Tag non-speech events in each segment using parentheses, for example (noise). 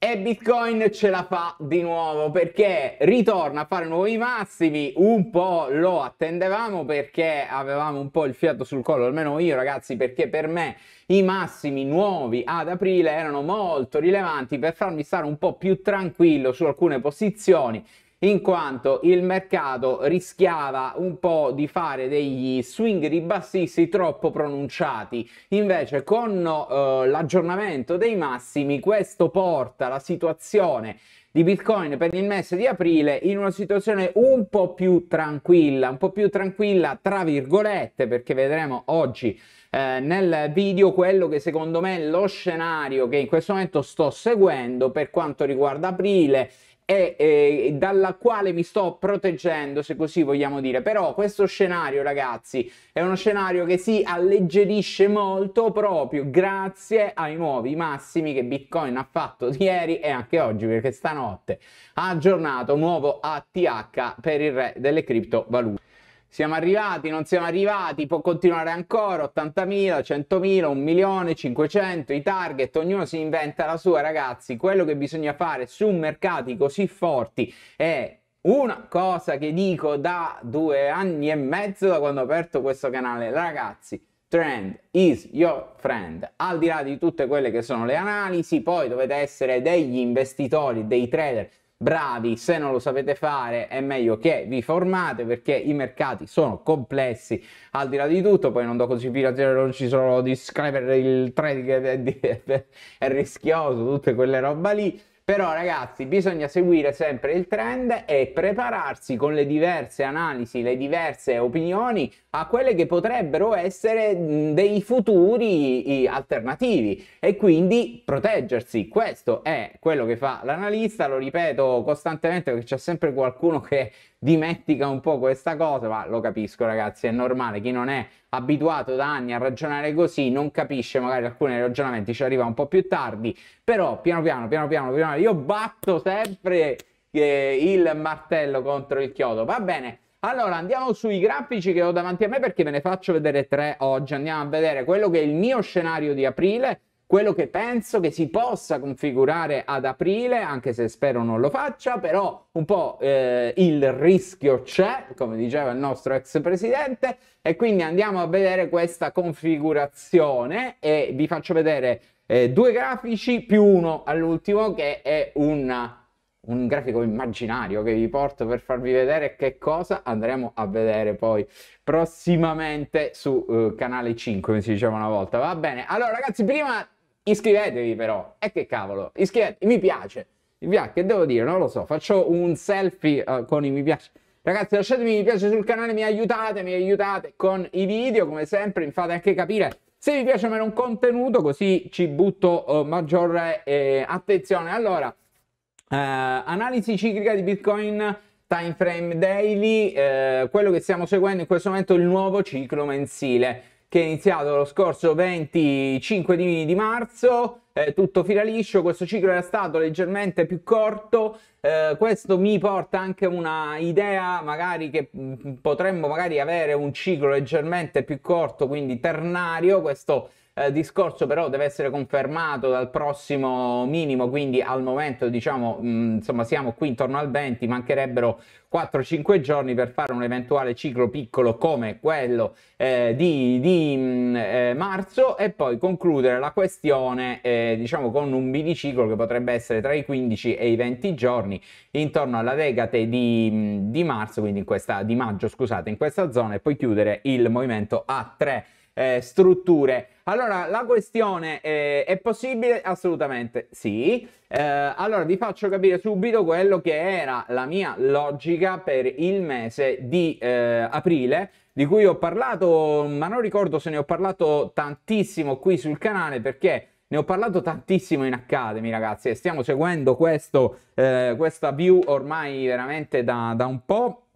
E Bitcoin ce la fa di nuovo perché ritorna a fare nuovi massimi, un po' lo attendevamo perché avevamo un po' il fiato sul collo, almeno io ragazzi, perché per me i massimi nuovi ad aprile erano molto rilevanti per farmi stare un po' più tranquillo su alcune posizioni in quanto il mercato rischiava un po' di fare degli swing ribassisti troppo pronunciati. Invece con eh, l'aggiornamento dei massimi questo porta la situazione di Bitcoin per il mese di aprile in una situazione un po' più tranquilla, un po' più tranquilla tra virgolette, perché vedremo oggi eh, nel video quello che secondo me è lo scenario che in questo momento sto seguendo per quanto riguarda aprile e eh, dalla quale mi sto proteggendo, se così vogliamo dire. Però questo scenario, ragazzi, è uno scenario che si alleggerisce molto proprio grazie ai nuovi massimi che Bitcoin ha fatto ieri e anche oggi, perché stanotte ha aggiornato un nuovo ATH per il re delle criptovalute. Siamo arrivati, non siamo arrivati, può continuare ancora, 80.000, 100.000, 1 milione, 500, i target, ognuno si inventa la sua ragazzi, quello che bisogna fare su mercati così forti è una cosa che dico da due anni e mezzo da quando ho aperto questo canale, ragazzi, trend is your friend. Al di là di tutte quelle che sono le analisi, poi dovete essere degli investitori, dei trader bravi, se non lo sapete fare è meglio che vi formate perché i mercati sono complessi al di là di tutto, poi non do così a zero non ci sono di disclaimer, il trading è, è, (laughs) è rischioso, tutte quelle roba lì. Però ragazzi bisogna seguire sempre il trend e prepararsi con le diverse analisi, le diverse opinioni a quelle che potrebbero essere dei futuri alternativi e quindi proteggersi. Questo è quello che fa l'analista, lo ripeto costantemente perché c'è sempre qualcuno che dimentica un po' questa cosa, ma lo capisco ragazzi, è normale, chi non è abituato da anni a ragionare così non capisce magari alcuni ragionamenti, ci arriva un po' più tardi, però piano piano, piano piano, piano io batto sempre eh, il martello contro il chiodo, va bene? Allora andiamo sui grafici che ho davanti a me perché ve ne faccio vedere tre oggi, andiamo a vedere quello che è il mio scenario di aprile, quello che penso che si possa configurare ad aprile, anche se spero non lo faccia, però un po' eh, il rischio c'è, come diceva il nostro ex presidente, e quindi andiamo a vedere questa configurazione e vi faccio vedere eh, due grafici più uno all'ultimo che è una un grafico immaginario che vi porto per farvi vedere che cosa andremo a vedere poi prossimamente su uh, canale 5 come si diceva una volta va bene allora ragazzi prima Iscrivetevi però, e eh, che cavolo, iscrivetevi, mi piace, mi piace, che devo dire, non lo so, faccio un selfie uh, con i mi piace. Ragazzi lasciatemi mi piace sul canale, mi aiutate, mi aiutate con i video, come sempre mi fate anche capire se vi piace meno un contenuto, così ci butto uh, maggiore eh, attenzione. Allora, eh, analisi ciclica di Bitcoin time frame daily, eh, quello che stiamo seguendo in questo momento è il nuovo ciclo mensile che è iniziato lo scorso 25 di, di marzo, eh, tutto fila liscio, questo ciclo era stato leggermente più corto, eh, questo mi porta anche una idea magari che mm, potremmo magari avere un ciclo leggermente più corto, quindi ternario, questo eh, discorso però deve essere confermato dal prossimo minimo, quindi al momento diciamo, mh, mm, insomma, siamo qui intorno al 20, mancherebbero 4-5 giorni per fare un eventuale ciclo piccolo come quello eh, di, di mh, mm, eh, marzo e poi concludere la questione eh, diciamo con un miniciclo che potrebbe essere tra i 15 e i 20 giorni intorno alla regate di, mm, di marzo quindi in questa di maggio scusate in questa zona e poi chiudere il movimento a 3 eh, strutture. Allora, la questione è, eh, è possibile? Assolutamente sì. Eh, allora, vi faccio capire subito quello che era la mia logica per il mese di eh, aprile, di cui ho parlato, ma non ricordo se ne ho parlato tantissimo qui sul canale perché... Ne ho parlato tantissimo in Academy, ragazzi, e stiamo seguendo questo, eh, questa view ormai veramente da, da un po'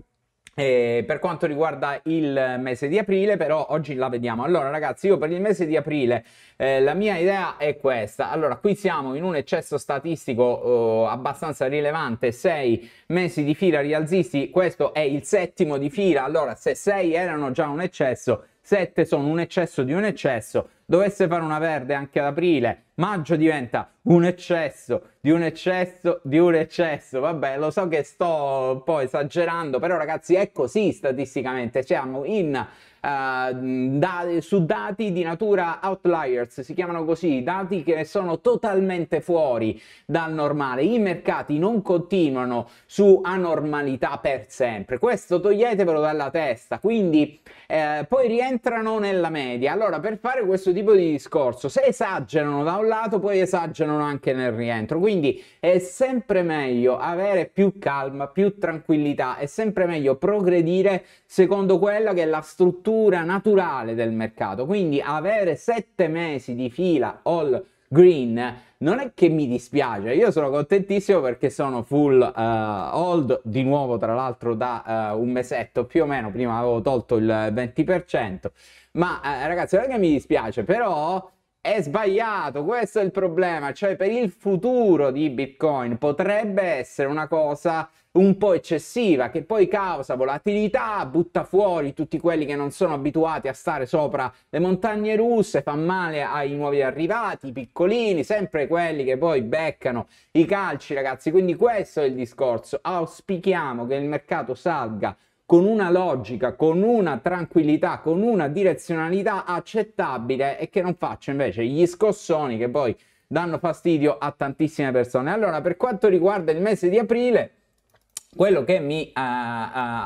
Eh, per quanto riguarda il mese di aprile, però oggi la vediamo. Allora, ragazzi, io per il mese di aprile eh, la mia idea è questa. Allora, qui siamo in un eccesso statistico eh, abbastanza rilevante, 6 mesi di fila rialzisti, questo è il settimo di fila. Allora, se 6 erano già un eccesso, 7 sono un eccesso di un eccesso dovesse fare una verde anche ad aprile, maggio diventa un eccesso, di un eccesso, di un eccesso. Vabbè, lo so che sto un po' esagerando, però ragazzi è così statisticamente, siamo in Uh, da, su dati di natura outliers, si chiamano così, dati che sono totalmente fuori dal normale. I mercati non continuano su anormalità per sempre, questo toglietevelo dalla testa, quindi eh, poi rientrano nella media. Allora, per fare questo tipo tipo di discorso. Se esagerano da un lato, poi esagerano anche nel rientro. Quindi è sempre meglio avere più calma, più tranquillità, è sempre meglio progredire secondo quella che è la struttura naturale del mercato. Quindi avere sette mesi di fila all green non è che mi dispiace, io sono contentissimo perché sono full uh, old di nuovo, tra l'altro da uh, un mesetto più o meno, prima avevo tolto il 20%. Ma eh, ragazzi, non è che mi dispiace, però è sbagliato, questo è il problema, cioè per il futuro di Bitcoin potrebbe essere una cosa un po' eccessiva che poi causa volatilità, butta fuori tutti quelli che non sono abituati a stare sopra le montagne russe, fa male ai nuovi arrivati, i piccolini, sempre quelli che poi beccano i calci ragazzi, quindi questo è il discorso, auspichiamo che il mercato salga con una logica, con una tranquillità, con una direzionalità accettabile e che non faccia invece gli scossoni che poi danno fastidio a tantissime persone. Allora, per quanto riguarda il mese di aprile, quello che mi uh, uh,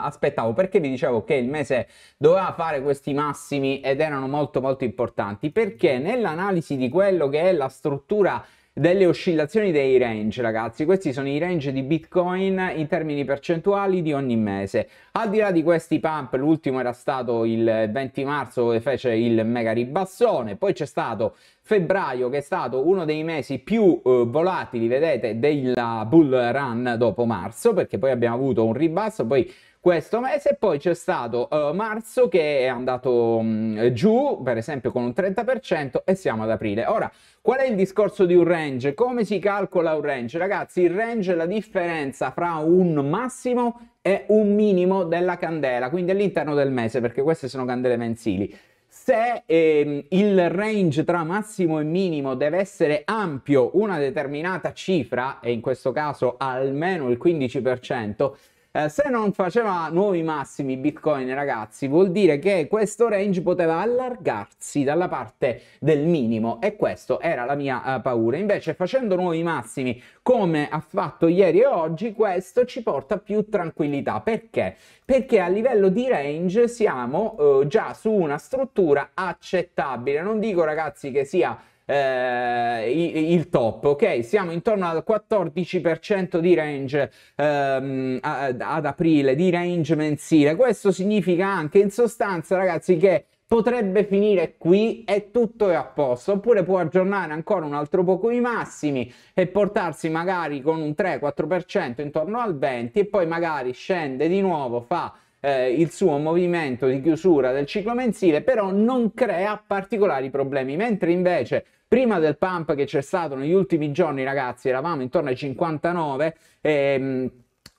aspettavo perché vi dicevo che il mese doveva fare questi massimi ed erano molto molto importanti perché nell'analisi di quello che è la struttura delle oscillazioni dei range, ragazzi. Questi sono i range di Bitcoin in termini percentuali di ogni mese. Al di là di questi pump, l'ultimo era stato il 20 marzo dove fece il mega ribassone, poi c'è stato febbraio che è stato uno dei mesi più eh, volatili, vedete, della bull run dopo marzo, perché poi abbiamo avuto un ribasso, poi questo mese, poi c'è stato uh, marzo che è andato mh, mm, giù, per esempio con un 30% e siamo ad aprile. Ora, qual è il discorso di un range? Come si calcola un range? Ragazzi, il range è la differenza fra un massimo e un minimo della candela, quindi all'interno del mese, perché queste sono candele mensili. Se ehm, il range tra massimo e minimo deve essere ampio una determinata cifra, e in questo caso almeno il 15%, eh, se non faceva nuovi massimi Bitcoin, ragazzi, vuol dire che questo range poteva allargarsi dalla parte del minimo e questa era la mia eh, paura. Invece facendo nuovi massimi come ha fatto ieri e oggi, questo ci porta più tranquillità. Perché? Perché a livello di range siamo eh, già su una struttura accettabile. Non dico ragazzi che sia eh, il top, ok? Siamo intorno al 14% di range ehm, ad aprile, di range mensile. Questo significa anche in sostanza, ragazzi, che potrebbe finire qui e tutto è a posto, oppure può aggiornare ancora un altro poco i massimi e portarsi magari con un 3-4% intorno al 20 e poi magari scende di nuovo, fa eh, il suo movimento di chiusura del ciclo mensile, però non crea particolari problemi, mentre invece prima del pump che c'è stato negli ultimi giorni, ragazzi, eravamo intorno ai 59. Ehm,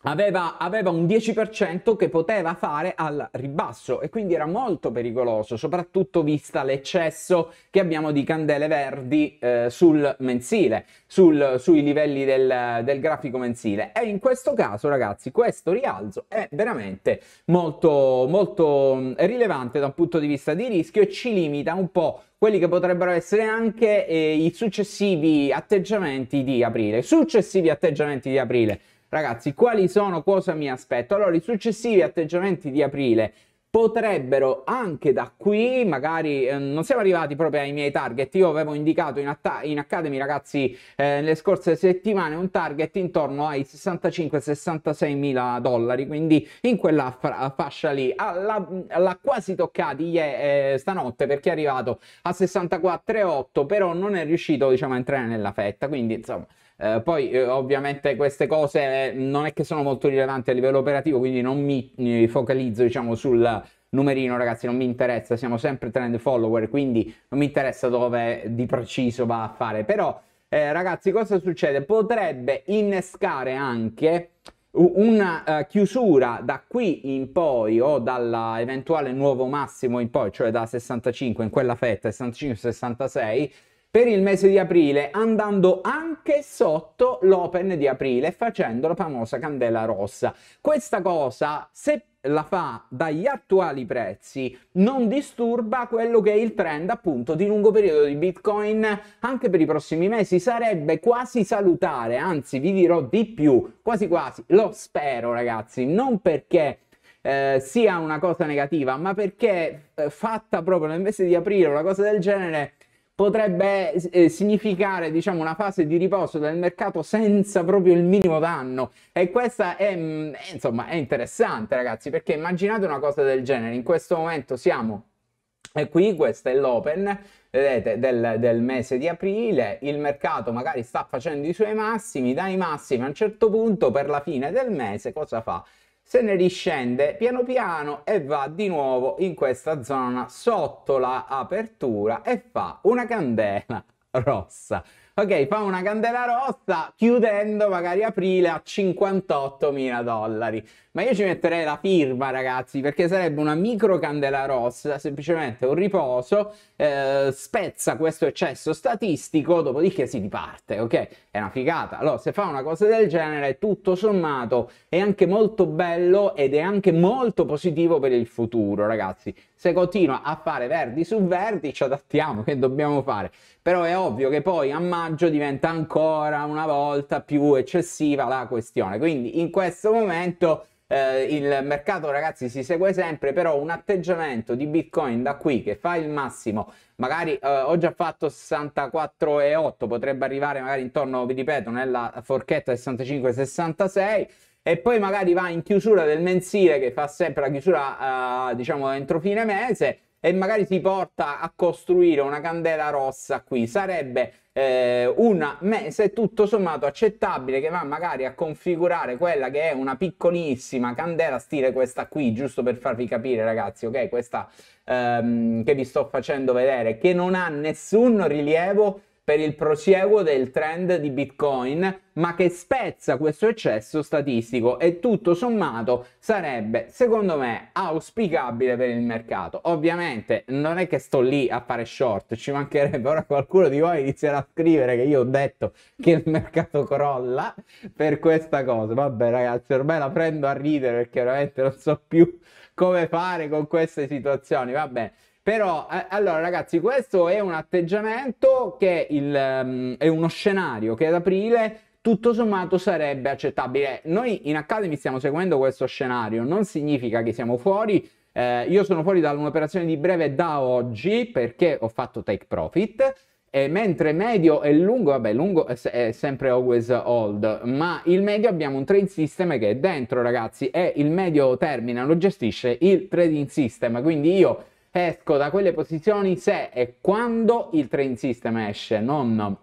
Aveva, aveva, un 10% che poteva fare al ribasso e quindi era molto pericoloso, soprattutto vista l'eccesso che abbiamo di candele verdi eh, sul mensile, sul, sui livelli del, del, grafico mensile. E in questo caso, ragazzi, questo rialzo è veramente molto, molto mm, rilevante da un punto di vista di rischio e ci limita un po' quelli che potrebbero essere anche eh, i successivi atteggiamenti di aprile. Successivi atteggiamenti di aprile Ragazzi, quali sono, cosa mi aspetto? Allora, i successivi atteggiamenti di aprile potrebbero anche da qui, magari eh, non siamo arrivati proprio ai miei target, io avevo indicato in, atta- in Academy ragazzi eh, nelle scorse settimane un target intorno ai 65-66 mila dollari, quindi in quella fa- fascia lì, alla, alla quasi toccati eh, stanotte perché è arrivato a 64,8 però non è riuscito diciamo a entrare nella fetta, quindi insomma eh, poi eh, ovviamente queste cose eh, non è che sono molto rilevanti a livello operativo, quindi non mi, mi focalizzo diciamo sul numerino ragazzi, non mi interessa, siamo sempre trend follower, quindi non mi interessa dove di preciso va a fare, però eh, ragazzi cosa succede? Potrebbe innescare anche una uh, chiusura da qui in poi o dall'eventuale nuovo massimo in poi, cioè da 65 in quella fetta 65-66 per il mese di aprile andando anche sotto l'open di aprile facendo la famosa candela rossa. Questa cosa, se la fa dagli attuali prezzi non disturba quello che è il trend appunto di lungo periodo di bitcoin anche per i prossimi mesi sarebbe quasi salutare anzi vi dirò di più quasi quasi lo spero ragazzi non perché eh, sia una cosa negativa ma perché eh, fatta proprio nel mese di aprile una cosa del genere potrebbe eh, significare diciamo, una fase di riposo del mercato senza proprio il minimo danno e questa è, mh, mm, eh, insomma, è interessante ragazzi perché immaginate una cosa del genere in questo momento siamo e qui questo è l'open vedete, del, del, mese di aprile, il mercato magari sta facendo i suoi massimi, dai massimi a un certo punto per la fine del mese cosa fa? se ne riscende piano piano e va di nuovo in questa zona sotto la apertura e fa una candela rossa. Ok, fa una candela rossa chiudendo magari aprile a 58.000 dollari. Ma io ci metterei la firma, ragazzi, perché sarebbe una micro candela rossa, semplicemente un riposo, eh, spezza questo eccesso statistico, dopodiché si riparte, ok? È una figata. Allora, se fa una cosa del genere, tutto sommato è anche molto bello ed è anche molto positivo per il futuro, ragazzi. Se continua a fare verdi su verdi, ci adattiamo, che dobbiamo fare? Però è ovvio che poi a maggio personaggio diventa ancora una volta più eccessiva la questione. Quindi in questo momento eh, il mercato ragazzi si segue sempre, però un atteggiamento di Bitcoin da qui che fa il massimo, magari eh, ho già fatto 64,8, potrebbe arrivare magari intorno, vi ripeto, nella forchetta 65-66 e poi magari va in chiusura del mensile che fa sempre la chiusura eh, diciamo entro fine mese e magari si porta a costruire una candela rossa qui, sarebbe eh, una mese tutto sommato accettabile che va magari a configurare quella che è una piccolissima candela stile questa qui, giusto per farvi capire ragazzi, ok? Questa ehm, che vi sto facendo vedere, che non ha nessun rilievo per il prosieguo del trend di Bitcoin, ma che spezza questo eccesso statistico e tutto sommato sarebbe, secondo me, auspicabile per il mercato. Ovviamente non è che sto lì a fare short, ci mancherebbe, ora qualcuno di voi inizierà a scrivere che io ho detto che il mercato crolla per questa cosa. Vabbè ragazzi, ormai la prendo a ridere perché veramente non so più come fare con queste situazioni, vabbè. Però, eh, allora ragazzi, questo è un atteggiamento che il, um, è uno scenario che ad aprile tutto sommato sarebbe accettabile. Noi in Academy stiamo seguendo questo scenario, non significa che siamo fuori. Eh, io sono fuori da un'operazione di breve da oggi perché ho fatto take profit. E mentre medio e lungo, vabbè, lungo è sempre always old, ma il medio abbiamo un trading system che è dentro, ragazzi, e il medio termina, lo gestisce il trading system. Quindi io esco da quelle posizioni se e quando il train system esce, non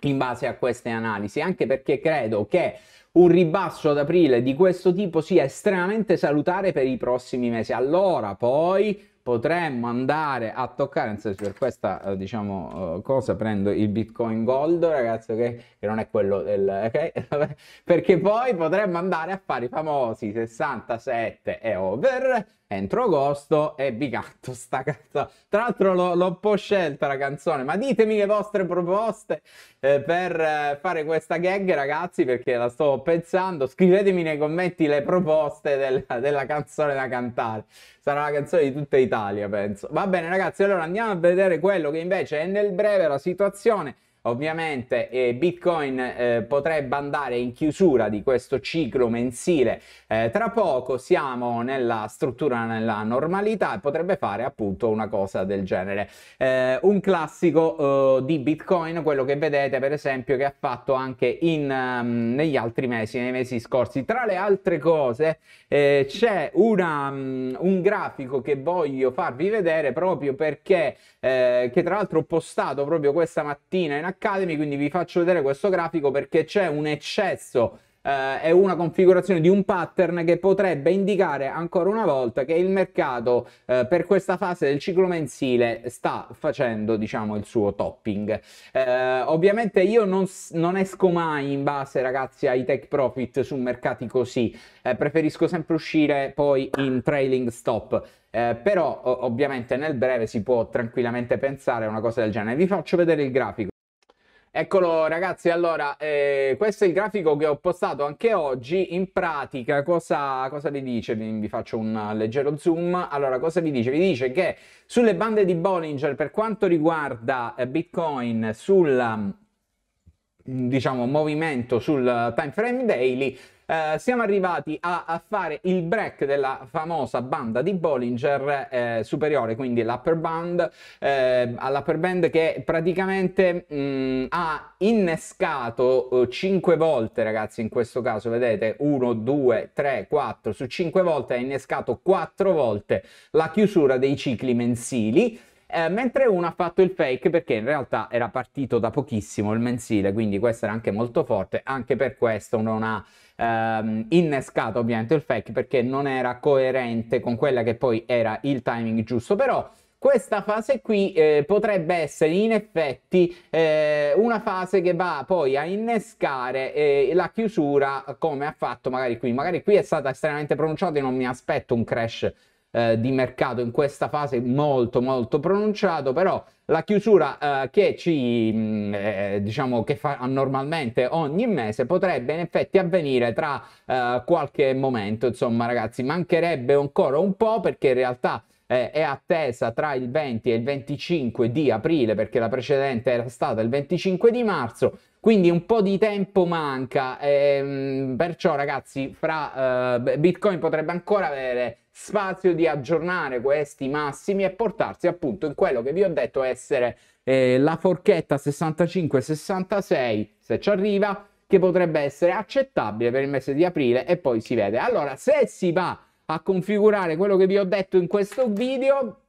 in base a queste analisi, anche perché credo che un ribasso ad aprile di questo tipo sia estremamente salutare per i prossimi mesi. Allora, poi potremmo andare a toccare, nel senso per questa eh, diciamo, eh, cosa prendo il Bitcoin Gold, ragazzi, okay? che non è quello del... (laughs) Okay? perché poi potremmo andare a fare i famosi 67 e over entro agosto e Bigatto sta canzone. Tra l'altro l'ho, un po' scelta la canzone, ma ditemi le vostre proposte eh, per eh, fare questa gag ragazzi perché la sto pensando. Scrivetemi nei commenti le proposte del, della canzone da cantare. Sarà la canzone di tutta Italia penso. Va bene ragazzi, allora andiamo a vedere quello che invece è nel breve la situazione Ovviamente eh, Bitcoin eh, potrebbe andare in chiusura di questo ciclo mensile eh, tra poco, siamo nella struttura, nella normalità e potrebbe fare appunto una cosa del genere. Eh, un classico eh, di Bitcoin, quello che vedete per esempio che ha fatto anche in, um, negli altri mesi, nei mesi scorsi. Tra le altre cose eh, c'è una, um, un grafico che voglio farvi vedere proprio perché, che tra l'altro ho postato proprio questa mattina in Academy, quindi vi faccio vedere questo grafico perché c'è un eccesso eh, è una configurazione di un pattern che potrebbe indicare ancora una volta che il mercato eh, per questa fase del ciclo mensile sta facendo diciamo il suo topping eh, ovviamente io non, non, esco mai in base ragazzi ai take profit su mercati così eh, preferisco sempre uscire poi in trailing stop eh, però ovviamente nel breve si può tranquillamente pensare a una cosa del genere vi faccio vedere il grafico Eccolo ragazzi, allora eh, questo è il grafico che ho postato anche oggi, in pratica cosa, cosa vi dice? Vi, vi, faccio un leggero zoom, allora cosa vi dice? Vi dice che sulle bande di Bollinger per quanto riguarda eh, Bitcoin sul diciamo movimento sul eh, time frame daily eh, siamo arrivati a, a, fare il break della famosa banda di Bollinger eh, superiore, quindi l'upper band, eh, all'upper band che praticamente mh, mm, ha innescato 5 volte, ragazzi, in questo caso vedete 1, 2, 3, 4, su 5 volte ha innescato 4 volte la chiusura dei cicli mensili eh, mentre uno ha fatto il fake perché in realtà era partito da pochissimo il mensile, quindi questo era anche molto forte, anche per questo non ha ehm, innescato ovviamente il fake perché non era coerente con quella che poi era il timing giusto, però questa fase qui eh, potrebbe essere in effetti eh, una fase che va poi a innescare eh, la chiusura come ha fatto magari qui magari qui è stata estremamente pronunciata e non mi aspetto un crash eh, di mercato in questa fase molto molto pronunciato, però la chiusura eh, che ci mh, mm, eh, diciamo che fa normalmente ogni mese potrebbe in effetti avvenire tra eh, qualche momento, insomma ragazzi, mancherebbe ancora un po' perché in realtà eh, è attesa tra il 20 e il 25 di aprile perché la precedente era stata il 25 di marzo quindi un po' di tempo manca ehm, perciò ragazzi fra eh, bitcoin potrebbe ancora avere spazio di aggiornare questi massimi e portarsi appunto in quello che vi ho detto essere eh, la forchetta 65-66 se ci arriva che potrebbe essere accettabile per il mese di aprile e poi si vede allora se si va a configurare quello che vi ho detto in questo video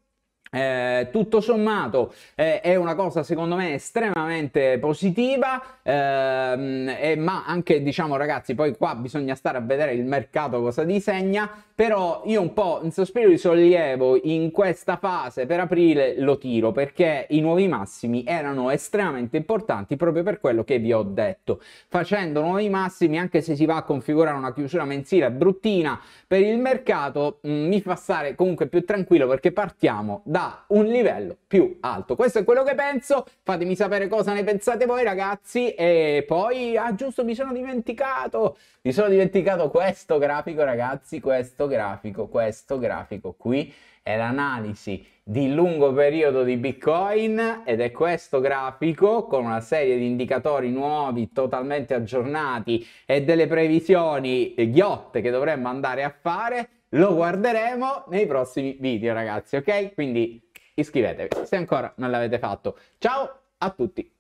eh, tutto sommato eh, è una cosa secondo me estremamente positiva, ehm, eh, ma anche diciamo ragazzi, poi qua bisogna stare a vedere il mercato cosa disegna, però io un po' in sospiro di sollievo in questa fase per aprile lo tiro perché i nuovi massimi erano estremamente importanti proprio per quello che vi ho detto. Facendo nuovi massimi, anche se si va a configurare una chiusura mensile bruttina per il mercato, mh, mm, mi fa stare comunque più tranquillo perché partiamo da da un livello più alto. Questo è quello che penso, fatemi sapere cosa ne pensate voi ragazzi e poi, ah giusto, mi sono dimenticato, mi sono dimenticato questo grafico ragazzi, questo grafico, questo grafico qui è l'analisi di lungo periodo di Bitcoin ed è questo grafico con una serie di indicatori nuovi totalmente aggiornati e delle previsioni ghiotte che dovremmo andare a fare lo guarderemo nei prossimi video ragazzi, ok? Quindi iscrivetevi se ancora non l'avete fatto. Ciao a tutti!